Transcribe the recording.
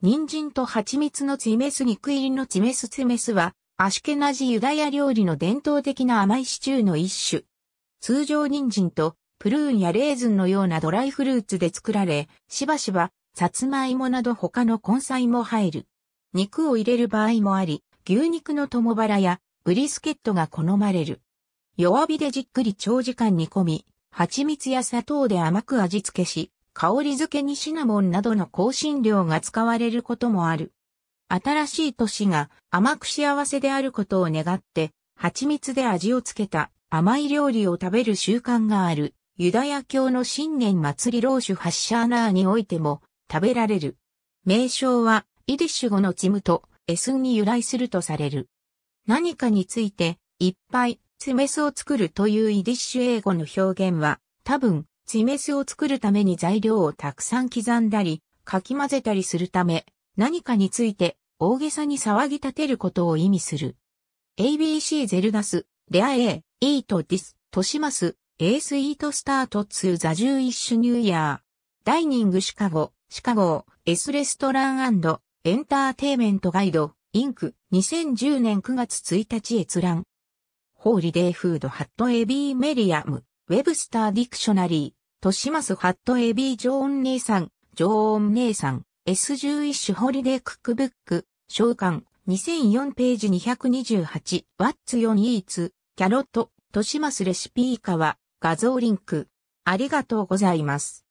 人参と蜂蜜のツイメス肉入りのツイメスツイメスは、アシュケナジユダヤ料理の伝統的な甘いシチューの一種。通常人参とプルーンやレーズンのようなドライフルーツで作られ、しばしば、さつまいもなど他の根菜も入る。肉を入れる場合もあり、牛肉の共バラやブリスケットが好まれる。弱火でじっくり長時間煮込み、蜂蜜や砂糖で甘く味付けし、香り付けにシナモンなどの香辛料が使われることもある。新しい年が甘く幸せであることを願って、蜂蜜で味をつけた甘い料理を食べる習慣がある、ユダヤ教の新年祭りローシュハッシャーナーにおいても食べられる。名称は、イディッシュ語のチムとエスンに由来するとされる。何かについて、いっぱい、詰めスを作るというイディッシュ英語の表現は、多分、チメスを作るために材料をたくさん刻んだり、かき混ぜたりするため、何かについて大げさに騒ぎ立てることを意味する。ABC ゼルダス、レア A、イートディス、トシマス、エースイートスタートツーザジュイッシュニューイヤー。ダイニングシカゴ、シカゴ、エスレストランエンターテイメントガイド、インク、2010年9月1日閲覧。ホーリデーフードハットエビーメリアム、ウェブスターディクショナリー。としまスハットビージョーン姉さん、ジョーン姉さん、S11 種ホリデークックブック、召喚、2004ページ228、ワッツ s ニーツキャロット、としまスレシピ以下は、画像リンク。ありがとうございます。